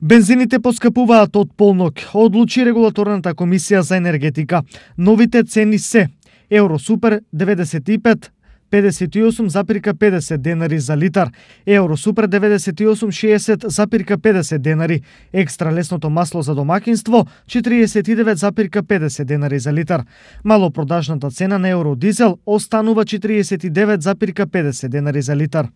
Бензините поскапуваат од полнок, одлучи регулаторната комисија за енергетика. Новите цени се Евросупер 95 58,50 денари за литар, Евросупер 50 денари, екстра лесното масло за домакинство 49,50 денари за литар. Малопродажната цена на евродизел останува 49,50 денари за литар.